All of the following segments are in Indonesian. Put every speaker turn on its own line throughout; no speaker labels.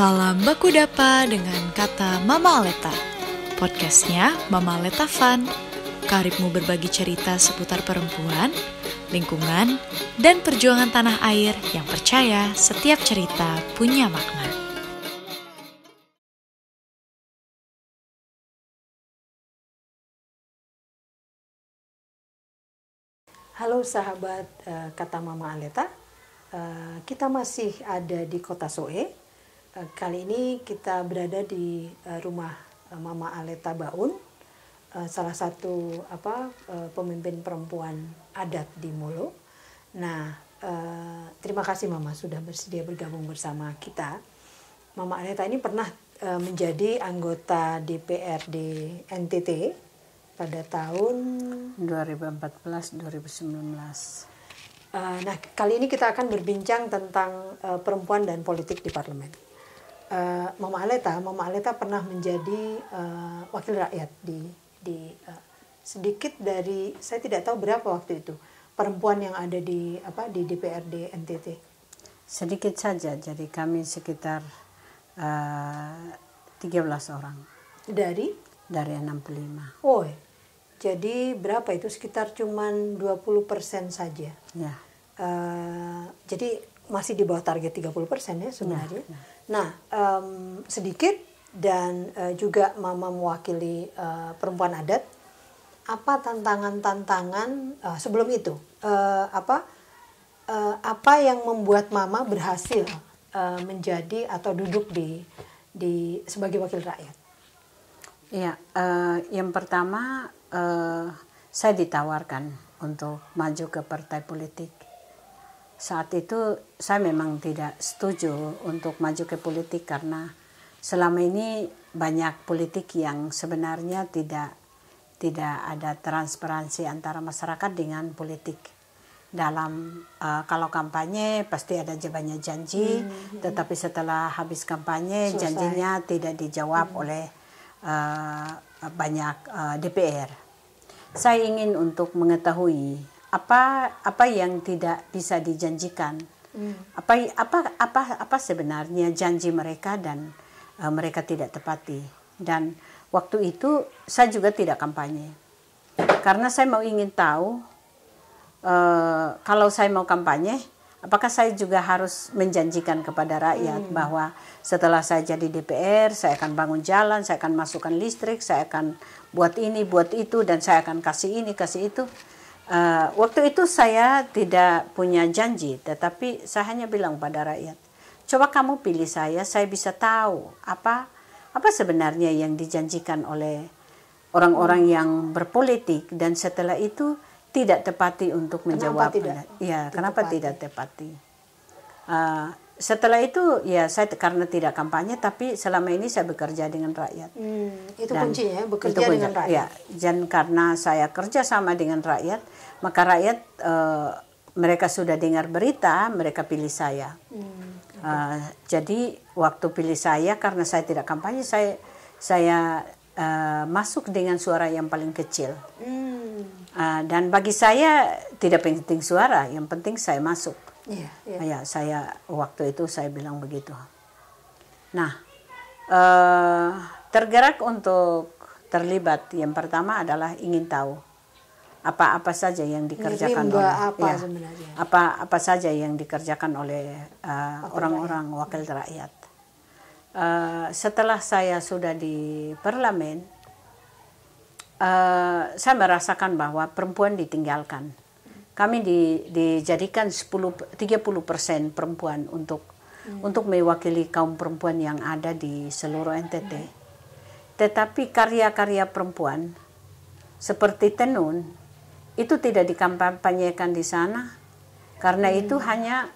Salam Baku Dapa dengan kata Mama Aleta. Podcastnya Mama Aleta Fun. Karibmu berbagi cerita seputar perempuan, lingkungan, dan perjuangan tanah air yang percaya setiap cerita punya makna. Halo sahabat eh, kata Mama Aleta, eh, kita masih ada di kota Soe, Eh, kali ini kita berada di eh, rumah eh, Mama Aleta Baun, salah satu apa pemimpin perempuan adat di Molo. Nah, terima kasih Mama sudah bersedia bergabung bersama kita. Mama Aleta ini pernah menjadi anggota DPRD NTT pada tahun 2014-2019. Nah, kali ini kita akan berbincang tentang perempuan dan politik di parlemen uh, Mama Aleta, Mama Aleta pernah menjadi uh, wakil rakyat di di uh, sedikit dari saya tidak tahu berapa waktu itu perempuan yang ada di apa di DPRD NTT.
Sedikit saja, jadi kami sekitar uh, 13
orang. Dari?
Dari 65.
Oh, jadi berapa itu sekitar cuman 20 persen saja. Ya. Uh, jadi masih di bawah target 30 persen ya, ya sebenarnya. Ya, ya Nah, um, sedikit dan uh, juga Mama mewakili uh, perempuan adat. Apa tantangan-tantangan uh, sebelum itu? Uh, apa uh, apa yang membuat Mama berhasil uh, menjadi atau duduk di di sebagai wakil rakyat?
Iya, uh, yang pertama uh, saya ditawarkan untuk maju ke partai politik saat itu saya memang tidak setuju untuk maju ke politik karena selama ini banyak politik yang sebenarnya tidak tidak ada transparansi antara masyarakat dengan politik dalam uh, kalau kampanye pasti ada jebanya janji
hmm, hmm, tetapi
setelah habis kampanye Selesai. janjinya tidak dijawab hmm. oleh uh, banyak uh, eh, DPR saya ingin untuk mengetahui apa apa yang tidak bisa dijanjikan hmm. apa apa apa apa sebenarnya janji mereka dan uh, mereka tidak tepati dan waktu itu saya juga tidak kampanye karena saya mau ingin tahu uh, kalau saya mau kampanye apakah saya juga harus menjanjikan kepada rakyat hmm. bahwa setelah saya jadi DPR saya akan bangun jalan saya akan masukkan listrik saya akan buat ini buat itu dan saya akan kasih ini kasih itu Eh, waktu itu saya tidak punya janji, tetapi saya hanya bilang pada rakyat, coba kamu pilih saya, saya bisa tahu apa apa sebenarnya yang dijanjikan oleh orang-orang hmm. yang berpolitik dan setelah itu tidak tepati untuk menjawab. Kenapa tidak? Ya, kenapa tepati. tidak tepati? Uh, setelah itu ya saya karena tidak kampanye tapi selama ini saya bekerja dengan rakyat.
Hmm, itu dan kuncinya ya, bekerja itu dengan rakyat. Ya,
dan karena saya kerja sama dengan rakyat, maka rakyat uh, mereka sudah dengar berita, mereka pilih saya.
Hmm, okay. Eh,
jadi waktu pilih saya karena saya tidak kampanye, saya saya uh, masuk dengan suara yang paling kecil. Hmm. Uh, dan bagi saya tidak penting suara, yang penting saya masuk
Yeah, yeah. Ya,
saya waktu itu saya bilang begitu. Nah, eh, tergerak untuk terlibat yang pertama adalah ingin tahu apa-apa saja yang dikerjakan Jadi, oleh apa iya, ya, apa apa saja yang dikerjakan oleh eh, orang-orang uh, wakil rakyat. Uh, setelah saya sudah di parlemen, uh, saya merasakan bahwa perempuan ditinggalkan kami di, dijadikan 10 30% perempuan untuk hmm. untuk mewakili kaum perempuan yang ada di seluruh NTT. Hmm. Tetapi karya-karya perempuan seperti tenun itu tidak dikampanyekan di sana karena hmm. itu hanya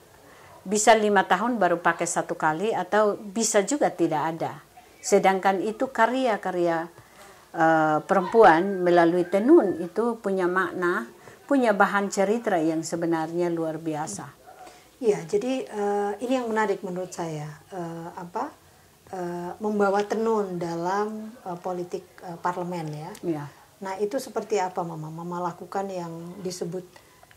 bisa lima tahun baru pakai satu kali atau bisa juga tidak ada. Sedangkan itu karya-karya uh, perempuan melalui tenun itu punya makna punya bahan cerita yang sebenarnya luar biasa.
Iya, jadi uh, ini yang menarik menurut saya uh, apa uh, membawa tenun dalam uh, politik uh, parlemen ya. Iya. Nah itu seperti apa mama? Mama lakukan yang disebut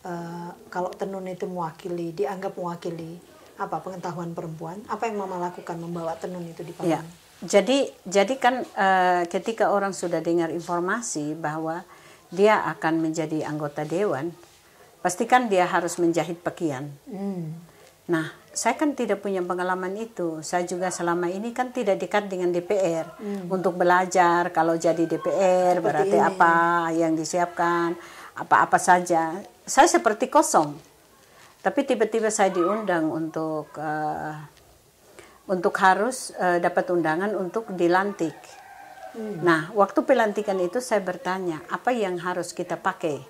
uh, kalau tenun itu mewakili, dianggap mewakili apa pengetahuan perempuan? Apa yang mama lakukan membawa tenun itu di parlemen? Iya.
Jadi jadi kan uh, ketika orang sudah dengar informasi bahwa dia akan menjadi anggota dewan, pastikan dia harus menjahit pakaian. Hmm. Nah, saya kan tidak punya pengalaman itu. Saya juga selama ini kan tidak dekat dengan DPR hmm. untuk belajar kalau jadi DPR seperti berarti ini. apa yang disiapkan, apa-apa saja. Saya seperti kosong. Tapi tiba-tiba saya diundang untuk uh, untuk harus uh, dapat undangan untuk dilantik Nah, waktu pelantikan itu saya bertanya, apa yang harus kita pakai?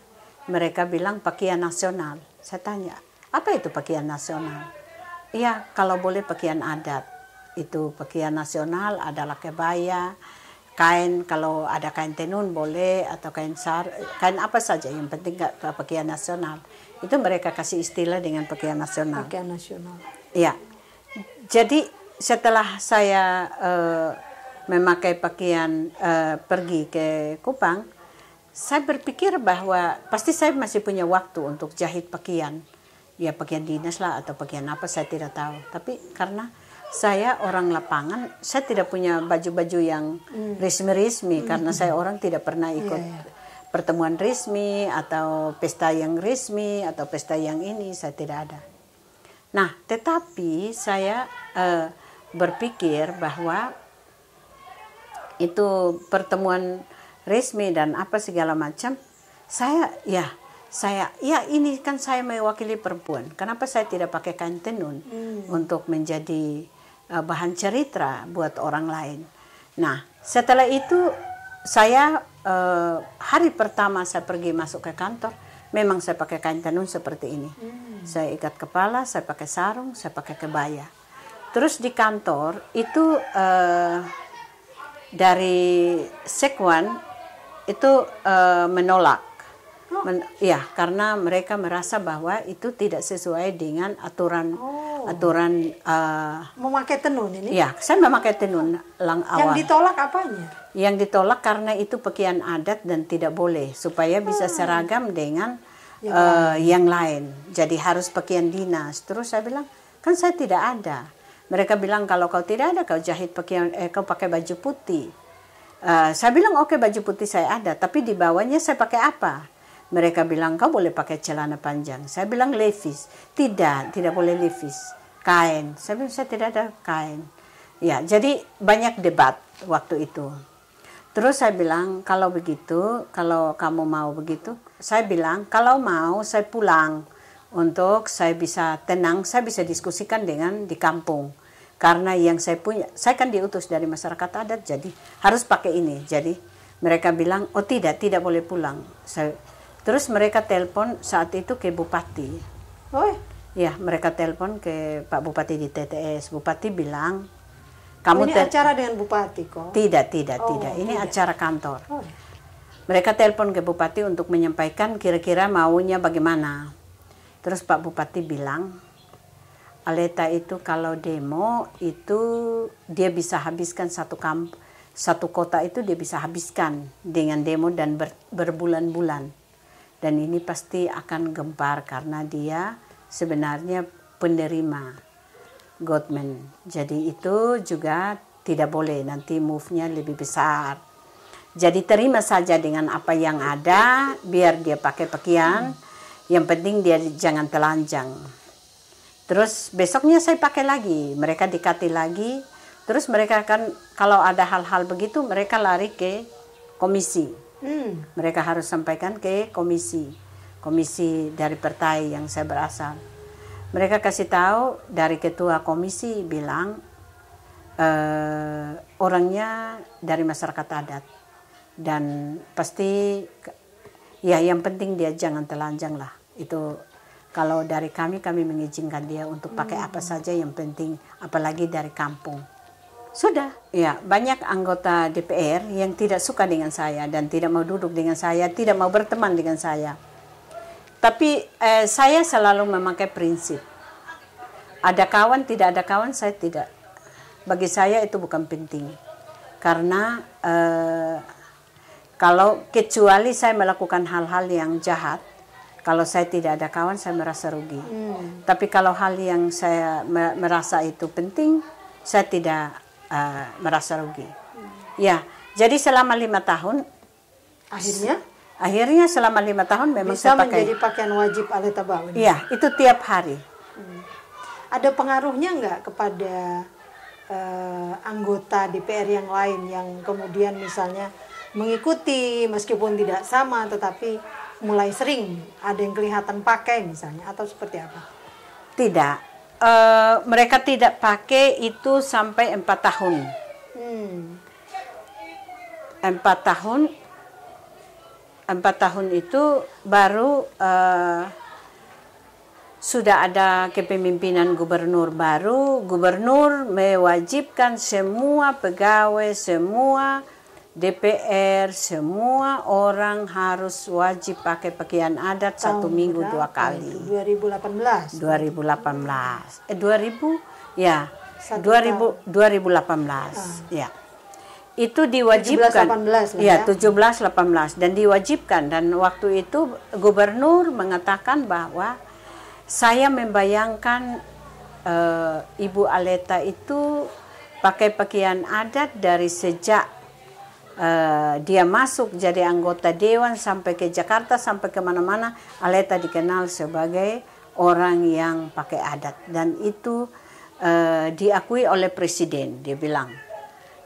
Mereka bilang pakaian nasional. Saya tanya, apa itu pakaian nasional? Iya, kalau boleh pakaian adat. Itu pakaian nasional adalah kebaya, kain kalau ada kain tenun boleh atau kain sar kain apa saja yang penting nggak pakaian nasional itu mereka kasih istilah dengan pakaian nasional pakaian nasional iya jadi setelah saya uh, memakai pakaian uh, pergi ke Kupang, saya berpikir bahwa pasti saya masih punya waktu untuk jahit pakaian. Ya pakaian dinas lah atau pakaian apa saya tidak tahu. Tapi karena saya orang lapangan, saya tidak punya baju-baju yang hmm. resmi-resmi hmm. karena saya orang tidak pernah iya, ikut yeah, yeah pertemuan resmi atau pesta yang resmi atau pesta yang ini saya tidak ada. Nah, tetapi saya uh, berpikir bahwa itu pertemuan resmi dan apa segala macam saya ya saya ya ini kan saya mewakili perempuan kenapa saya tidak pakai kain tenun hmm. untuk menjadi uh, bahan cerita buat orang lain nah setelah itu saya uh, hari pertama saya pergi masuk ke kantor memang saya pakai kain tenun seperti ini
hmm. saya
ikat kepala saya pakai sarung saya pakai kebaya terus di kantor itu uh, dari Sekwan itu uh, menolak. Oh. Men, ya, karena mereka merasa bahwa itu tidak sesuai dengan aturan oh. aturan uh,
memakai tenun ini. Iya,
saya memakai tenun lang awal. Yang
ditolak apanya?
Yang ditolak karena itu pakaian adat dan tidak boleh supaya bisa ah. seragam dengan yang, uh, yang lain. Jadi harus pakaian dinas. Terus saya bilang, kan saya tidak ada mereka bilang kalau kau tidak ada kau jahit pakaian eh, kau pakai baju putih. Uh, saya bilang oke okay, baju putih saya ada, tapi di bawahnya saya pakai apa? Mereka bilang kau boleh pakai celana panjang. Saya bilang levis. Tidak, tidak boleh levis. Kain. Saya bilang saya tidak ada kain. Ya, jadi banyak debat waktu itu. Terus saya bilang kalau begitu, kalau kamu mau begitu, saya bilang kalau mau saya pulang untuk saya bisa tenang, saya bisa diskusikan dengan di kampung. Karena yang saya punya, saya kan diutus dari masyarakat adat, jadi harus pakai ini. Jadi mereka bilang, oh tidak, tidak boleh pulang. Saya, terus mereka telepon saat itu ke bupati. Oh ya, mereka telepon ke Pak Bupati di TTS. Bupati bilang, kamu ini acara
dengan bupati kok? Tidak,
tidak, oh, tidak. Ini tidak. acara kantor. Oh. Mereka telepon ke bupati untuk menyampaikan kira-kira maunya bagaimana. Terus Pak Bupati bilang, Aleta itu kalau demo itu dia bisa habiskan satu kamp satu kota itu dia bisa habiskan dengan demo dan ber, berbulan-bulan. Dan ini pasti akan gempar karena dia sebenarnya penerima Godman. Jadi itu juga tidak boleh nanti move-nya lebih besar. Jadi terima saja dengan apa yang ada biar dia pakai pakaian. Hmm yang penting dia jangan telanjang. Terus besoknya saya pakai lagi, mereka dikati lagi. Terus mereka kan kalau ada hal-hal begitu mereka lari ke komisi. Hmm. Mereka harus sampaikan ke komisi, komisi dari partai yang saya berasal. Mereka kasih tahu dari ketua komisi bilang e, orangnya dari masyarakat adat dan pasti ya yang penting dia jangan telanjang lah itu kalau dari kami kami mengizinkan dia untuk pakai apa saja yang penting apalagi dari kampung sudah ya banyak anggota DPR yang tidak suka dengan saya dan tidak mau duduk dengan saya tidak mau berteman dengan saya tapi eh, saya selalu memakai prinsip ada kawan tidak ada kawan saya tidak bagi saya itu bukan penting karena eh, kalau kecuali saya melakukan hal-hal yang jahat kalau saya tidak ada kawan saya merasa rugi. Hmm. Tapi kalau hal yang saya merasa itu penting, saya tidak uh, merasa rugi. Hmm. Ya, jadi selama lima tahun. Akhirnya? Akhirnya selama lima tahun memang Bisa saya pakai. menjadi
pakaian wajib alit tabaun. Iya,
itu tiap hari.
Hmm. Ada pengaruhnya nggak kepada uh, anggota DPR yang lain yang kemudian misalnya mengikuti meskipun tidak sama tetapi mulai sering ada yang kelihatan pakai misalnya atau seperti apa? Tidak, e,
mereka tidak pakai itu sampai empat tahun. Hmm. Empat hmm. tahun, empat tahun itu baru e, sudah ada kepemimpinan gubernur baru. Gubernur mewajibkan semua pegawai, semua DPR semua orang harus wajib pakai pakaian adat Tahun satu minggu dua kali.
2018.
2018. Eh 2000 ya. Satu 2000 tahun. 2018 ah. ya. Itu diwajibkan. 17, 18, ya, ya, 17 18 dan diwajibkan dan waktu itu gubernur mengatakan bahwa saya membayangkan uh, Ibu Aleta itu pakai pakaian adat dari sejak Eh, dia masuk jadi anggota dewan sampai ke Jakarta sampai kemana-mana Aleta dikenal sebagai orang yang pakai adat dan itu uh, diakui oleh presiden dia bilang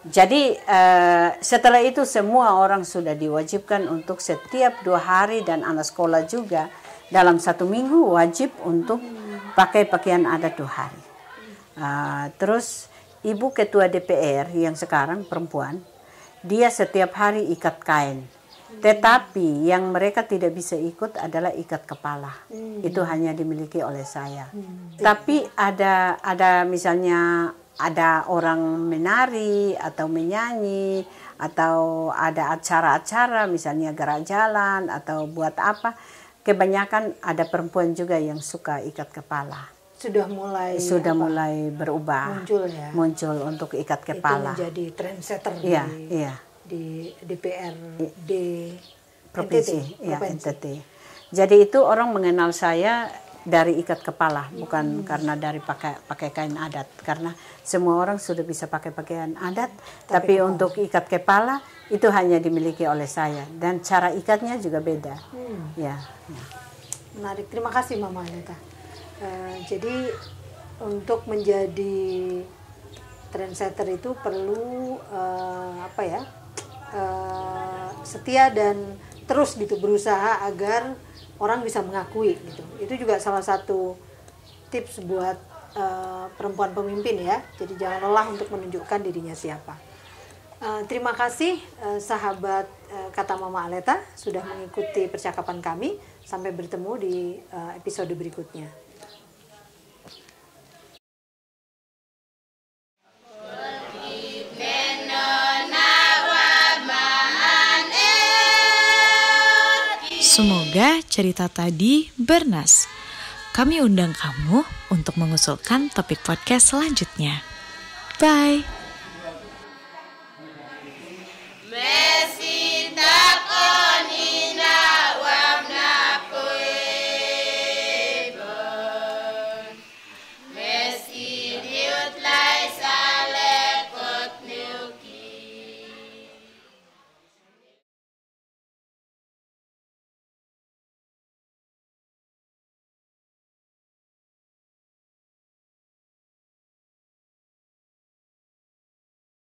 jadi uh, setelah itu semua orang sudah diwajibkan untuk setiap dua hari dan anak sekolah juga dalam satu minggu wajib untuk pakai pakaian adat dua hari uh, terus ibu ketua DPR yang sekarang perempuan dia setiap hari ikat kain.
Tetapi
yang mereka tidak bisa ikut adalah ikat kepala. Hmm. Itu hanya dimiliki oleh saya. Hmm. Tapi ada ada misalnya ada orang menari atau menyanyi atau ada acara-acara misalnya gerak jalan atau buat apa, kebanyakan ada perempuan juga yang suka ikat kepala
sudah mulai sudah apa,
mulai berubah muncul ya muncul untuk ikat kepala itu menjadi
trendsetter ya, di ya. di DPRD iya, provinsi NTT, ya provinsi.
NTT jadi itu orang mengenal saya dari ikat kepala bukan hmm. karena dari pakai pakai kain adat karena semua orang sudah bisa pakai pakaian adat tapi, tapi untuk ikat kepala itu hanya dimiliki oleh saya dan cara ikatnya juga beda hmm. ya, ya
menarik terima kasih Mama Anita Eh, jadi untuk menjadi trendsetter itu perlu uh, apa ya uh, setia dan terus gitu berusaha agar orang bisa mengakui gitu itu juga salah satu tips buat uh, perempuan pemimpin ya jadi jangan lelah untuk menunjukkan dirinya siapa uh, terima kasih uh, sahabat uh, kata Mama Aleta sudah mengikuti percakapan kami sampai bertemu di uh, episode berikutnya. Semoga cerita tadi bernas. Kami undang kamu untuk mengusulkan topik podcast selanjutnya. Bye.